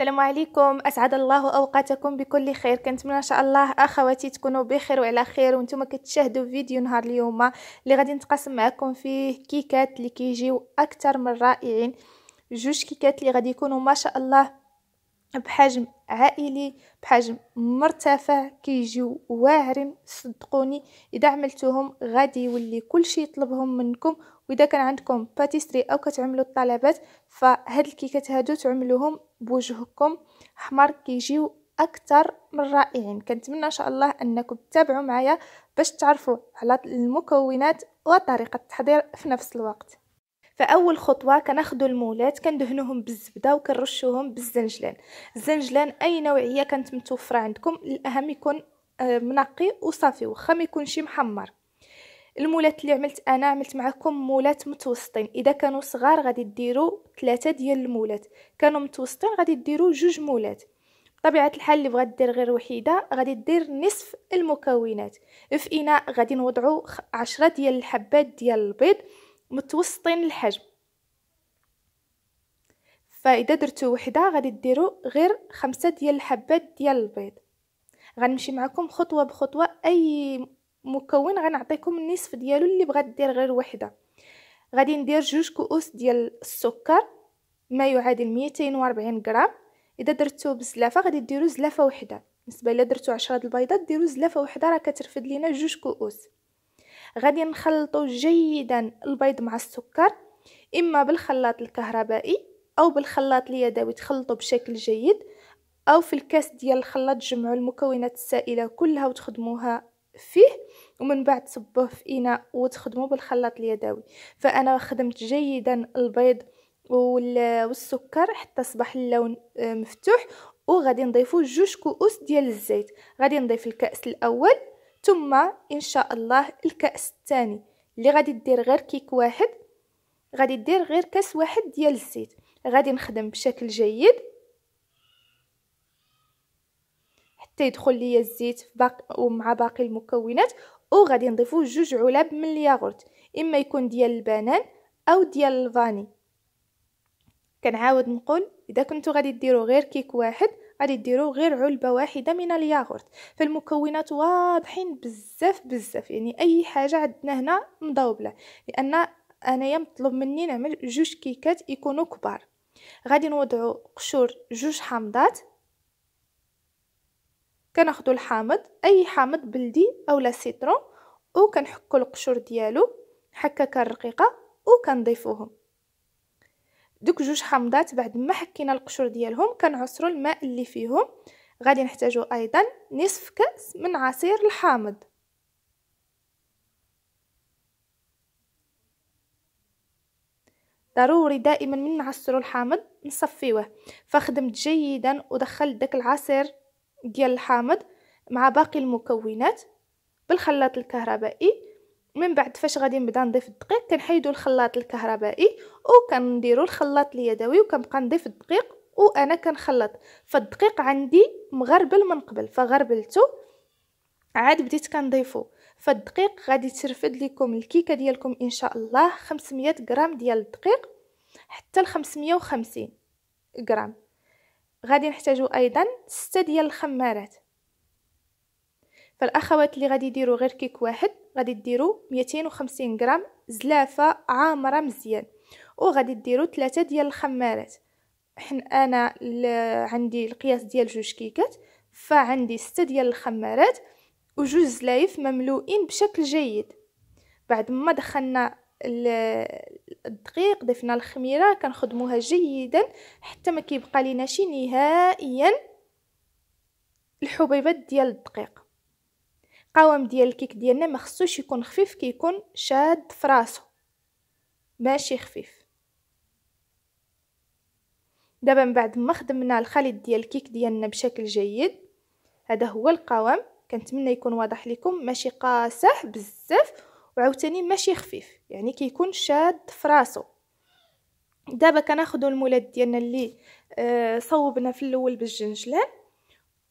السلام عليكم اسعد الله اوقاتكم بكل خير كنتمنى ان شاء الله اخواتي تكونوا بخير وعلى خير وانتم كتشاهدوا فيديو نهار اليوم اللي غادي نتقاسم معكم فيه كيكات اللي كيجيو اكثر من رائعين جوج كيكات اللي غادي يكونوا ما شاء الله بحجم عائلي بحجم مرتفع كيجيو واعرين صدقوني اذا عملتوهم غادي يولي كلشي يطلبهم منكم واذا كان عندكم باتيستري او كتعملوا الطلبات فهاد الكيكات هادو تعملوهم بوجهكم حمر كيجيو اكثر من رائعين كنتمنى ان شاء الله انكم تتابعوا معايا باش تعرفوا على المكونات وطريقه التحضير في نفس الوقت فاول خطوه كناخذوا المولات كندهنوهم بالزبده وكنرشوهم بالزنجلان الزنجلان اي نوعيه كانت متوفره عندكم الاهم يكون آه، منقي وصافي وخا ما يكونش محمر المولات اللي عملت انا عملت معكم مولات متوسطين اذا كانوا صغار غادي ديروا ثلاثه ديال المولات كانوا متوسطين غادي ديروا جوج مولات بطبيعه الحال اللي بغات دير غير وحيده غادي دير نصف المكونات في اناء غادي نوضعوا عشرة ديال الحبات ديال البيض متوسطين الحجم فاذا درتو وحده غادي ديروا غير خمسة ديال الحبات ديال البيض غنمشي معكم خطوه بخطوه اي مكون غنعطيكم النصف ديالو اللي بغات دير غير وحده غادي ندير جوج كؤوس ديال السكر ما يعادل 240 غرام اذا درتو بزلافه غادي ديرو زلافه وحده بالنسبه الا درتو 10 البيضات ديرو زلافه وحده راه كترفد لينا جوج كؤوس غادي نخلطو جيدا البيض مع السكر اما بالخلاط الكهربائي او بالخلاط اليدوي تخلطو بشكل جيد او في الكاس ديال الخلاط جمعوا المكونات السائله كلها وتخدموها فيه ومن بعد تصبوه في اناء وتخدموا بالخلاط اليدوي فانا خدمت جيدا البيض والسكر حتى صبح اللون آه، مفتوح وغادي نضيفو جوج كؤوس ديال الزيت غادي نضيف الكاس الاول ثم ان شاء الله الكاس الثاني اللي غادي دير غير كيك واحد غادي دير غير كاس واحد ديال الزيت غادي نخدم بشكل جيد حتى يدخل ليا الزيت باق ومع باقي المكونات وغادي نضيفو جوج علب من الياغورت اما يكون ديال البنان او ديال الفاني كنعاود نقول اذا كنتو غادي ديرو غير كيك واحد غادي ديرو غير علبه واحده من الياغورت فالمكونات واضحين بزاف بزاف يعني اي حاجه عندنا هنا مضوبله لان انايا مطلوب مني نعمل جوج كيكات يكونوا كبار غادي نوضعو قشور جوج حامضات كناخدو الحامض اي حامض بلدي اولا سيترون وكنحكوا القشور ديالو هكاك الرقيقه وكنضيفوهم دوك جوج حامضات بعد ما حكينا القشور ديالهم كنعصروا الماء اللي فيهم غادي نحتاجو ايضا نصف كاس من عصير الحامض ضروري دائما من نعصرو الحامض نصفيوه فخدمت جيدا ودخلت داك العصير ديال الحامض مع باقي المكونات بالخلاط الكهربائي من بعد فاش غادي نبدا نضيف الدقيق كنحيدو الخلاط الكهربائي وكنديرو الخلاط اليدوي وكنبقى نضيف الدقيق وانا كنخلط فالدقيق عندي مغربل من قبل فغربلتو عاد بديت كنضيفو فالدقيق غادي ترفد لكم الكيكه ديالكم ان شاء الله 500 غرام ديال الدقيق حتى ل 550 غرام غادي نحتاجو ايضا ستة ديال الخمارات فالاخوات اللي غادي يديروا غير كيك واحد غادي ديروا 250 غرام زلافه عامره مزيان وغادي ديروا ثلاثة ديال الخمارات حن انا عندي القياس ديال جوج كيكات فعندي ستة ديال الخمارات وجوج زلايف مملوئين بشكل جيد بعد ما دخلنا الدقيق ضفنا الخميره كنخدموها جيدا حتى ما كيبقى ليناش نهائيا الحبيبات ديال الدقيق القوام ديال الكيك ديالنا ما خصوش يكون خفيف كيكون كي شاد فراسو ماشي خفيف دابا من بعد ما خدمنا الخليط ديال الكيك ديالنا بشكل جيد هذا هو القوام كنتمنى يكون واضح لكم ماشي قاسح بزاف وعاوتاني ماشي خفيف يعني كيكون شاد في راسو دابا كناخذوا المولات ديالنا اللي آه، صوبنا في الاول بالجنجلان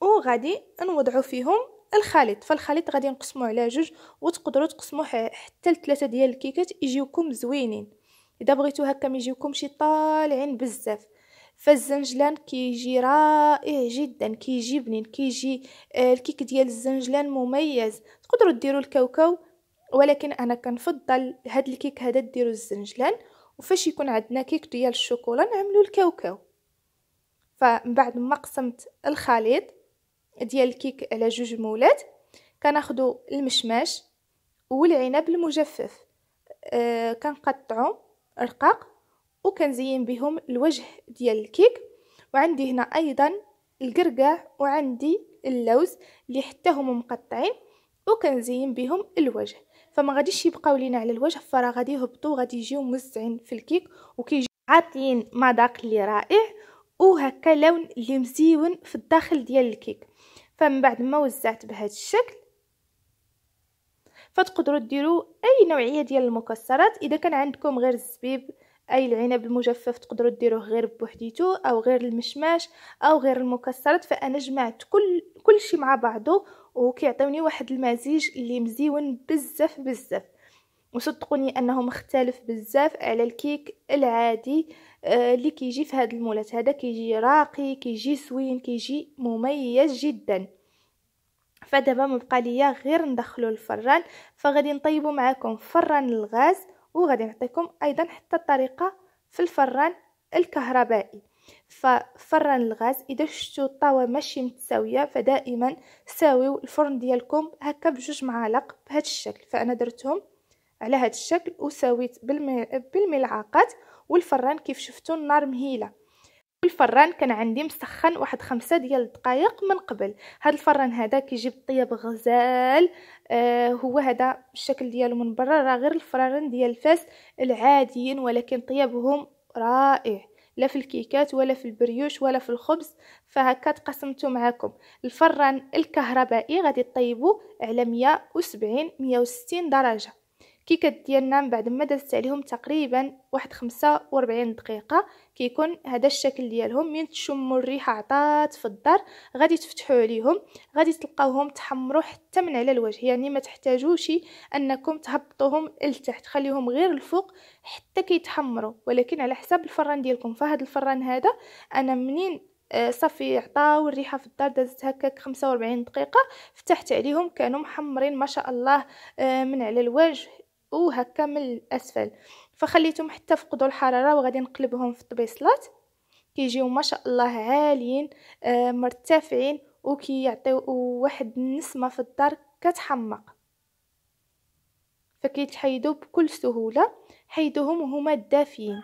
وغادي نوضعوا فيهم الخليط فالخليط غادي نقسمو على جوج وتقدروا تقسموه حتى لثلاثه ديال الكيكات يجيوكم زوينين اذا بغيتو هكا ما يجيوكمش طالعين بزاف فالزنجلان كيجي رائع جدا كيجي بنين كيجي آه، الكيك ديال الزنجلان مميز تقدروا ديروا الكاوكاو ولكن انا كنفضل هاد الكيك هذا ديرو الزنجلان وفاش يكون عندنا كيك ديال الشوكولا نعملو الكاوكاو فمن بعد ما قسمت الخليط ديال الكيك على جوج مولات كناخدو المشماش والعنب المجفف أه كنقطعو رقاق وكنزين بهم الوجه ديال الكيك وعندي هنا ايضا القرقاع وعندي اللوز اللي حتى هما مقطعين وكنزين بهم الوجه فما غاديش يبقاو لينا على الوجه فراه غادي يهبطوا غادي يجيو موزعين في الكيك وكيجي عاطيين مذاق اللي رائع وهكا لون اللي مزيون في الداخل ديال الكيك فمن بعد ما وزعت بهذا الشكل فتقدروا ديروا اي نوعيه ديال المكسرات اذا كان عندكم غير الزبيب اي العنب المجفف تقدروا ديروه غير بوحديته او غير المشماش او غير المكسرات فانا جمعت كل كل شيء مع بعضه وكيعطيوني واحد المزيج اللي مزيون بزاف بزاف وصدقوني انه مختلف بزاف على الكيك العادي آه، اللي كيجي في هذا المولات هذا كيجي راقي كيجي زوين كيجي مميز جدا فدابا مبقى ليا غير ندخلو الفران فغادي نطيبو معاكم فران الغاز وغادي نعطيكم ايضا حتى الطريقه في الفران الكهربائي ففرن الغاز اذا شفتوا الطاوه ماشي متساويه فدائما ساويو الفرن ديالكم هكا بجوج معالق بهذا الشكل فانا درتهم على هذا الشكل وساويت بالملعقات والفران كيف شفتوا النار مهيله الفران كان عندي مسخن واحد خمسة ديال الدقائق من قبل هذا الفران هذا كيجيب طياب غزال آه هو هذا الشكل ديالو من برا راه غير الفران ديال الفاس العاديين ولكن طيابهم رائع لا في الكيكات ولا في البريوش ولا في الخبز فهكا تقسمته معكم الفران الكهربائي غادي طيبو على 170 160 درجه كي ديالنا من بعد ما دازت عليهم تقريبا واحد خمسة وربعين دقيقه كيكون هذا الشكل ديالهم من تشموا الريحه عطات في الدار غادي تفتحوا عليهم غادي تلقاوهم تحمروا حتى من على الوجه يعني ما تحتاجوش انكم تهبطوهم لتحت خليهم غير الفوق حتى كيتحمروا ولكن على حساب الفران ديالكم فهاد الفران هذا انا منين آه، صافي عطاو الريحه في الدار دازت هكاك 45 دقيقه فتحت عليهم كانوا محمرين ما شاء الله آه، من على الوجه وهكا من الاسفل فخليتهم حتى فقدوا الحراره وغادي نقلبهم في الطبيصلات كيجيو ما شاء الله عاليين آه مرتفعين وكيعطيو واحد النسمه في الدار كتحمق فكيتحيدوا بكل سهوله حيدوهم وهما دافيين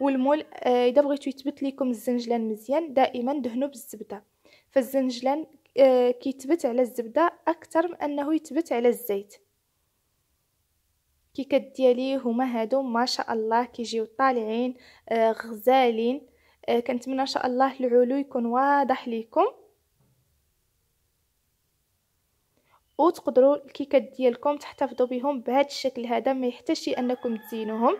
والمول آه اذا بغيتو يثبت لكم الزنجلان مزيان دائما دهنوا بالزبده فالزنجلان آه كيتبت على الزبده اكثر من انه يتبت على الزيت كيكات ديالي هما هادو ما شاء الله كيجيو طالعين آه غزالين آه كنتمنى ان شاء الله العلو يكون واضح ليكم وتقدروا الكيكات ديالكم تحتفظوا بهم بهذا الشكل هذا ما يحتاجش انكم تزينوهم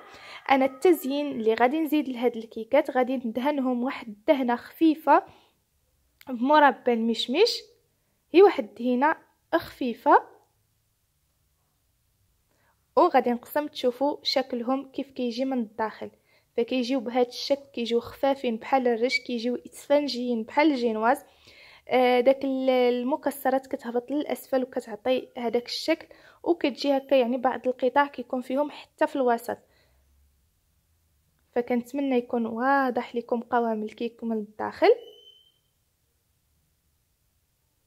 انا التزيين اللي غادي نزيد لهاد الكيكات غادي ندهنهم واحد الدهنه خفيفه بمربى المشمش هي واحد الدهينه خفيفه وغادي نقسم تشوفوا شكلهم كيف كيجي من الداخل فكيجيو بهذا الشكل كيجيو خفافين بحال الرش كيجيو اسفنجيين بحال الجينواز آه داك المكسرات كتهبط للاسفل وكتعطي هذاك الشكل وكتجي هكا يعني بعض القطع كيكون فيهم حتى في الوسط فكنتمنى يكون واضح لكم قوام الكيك من الداخل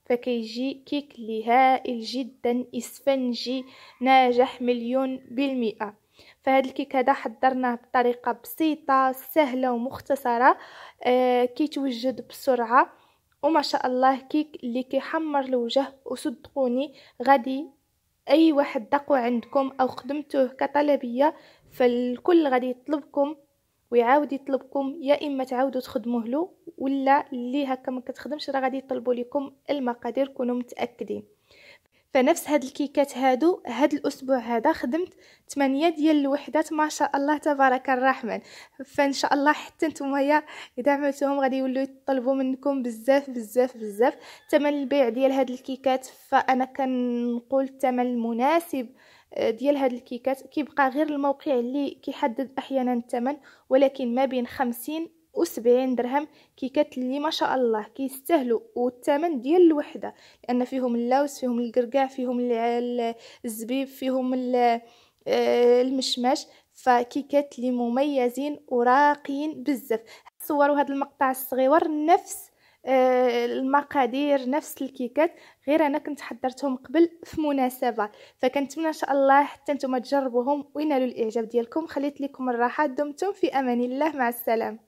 فكيجي كيك لي هائل جدا اسفنجي ناجح مليون بالمئة فهاد الكيك هذا حضرناه بطريقة بسيطة سهلة ومختصرة آه كيتوجد بسرعة وما شاء الله كيك اللي كيحمر الوجه وصدقوني غادي اي واحد دقو عندكم او خدمتوه كطلبيه فالكل غادي يطلبكم ويعاود يطلبكم يا اما تعاودوا تخدموه له ولا اللي هكا ما كتخدمش راه غادي يطلبوا لكم المقادير كونوا متاكدين فنفس هاد الكيكات هادو هاد الاسبوع هذا خدمت 8 ديال الوحدات ما شاء الله تبارك الرحمن فان شاء الله حتى نتوما اذا عملتوهم غادي يوليو يطلبوا منكم بزاف بزاف بزاف ثمن البيع ديال هاد الكيكات فانا كنقول الثمن المناسب ديال هاد الكيكات كيبقى غير الموقع اللي كيحدد احيانا الثمن ولكن ما بين خمسين و سبعين درهم كيكات اللي ما شاء الله كيستاهلوا والثمن ديال الوحده لان فيهم اللوز فيهم الكركاع فيهم الزبيب فيهم آه، المشماش فكيكات اللي مميزين وراقيين بزاف صوروا هذا المقطع الصغير نفس آه، المقادير نفس الكيكات غير انا كنت حضرتهم قبل في مناسبه فكنتمنى ان شاء الله حتى نتوما تجربوهم وينالوا الاعجاب ديالكم خليت لكم الراحه دمتم في امان الله مع السلامه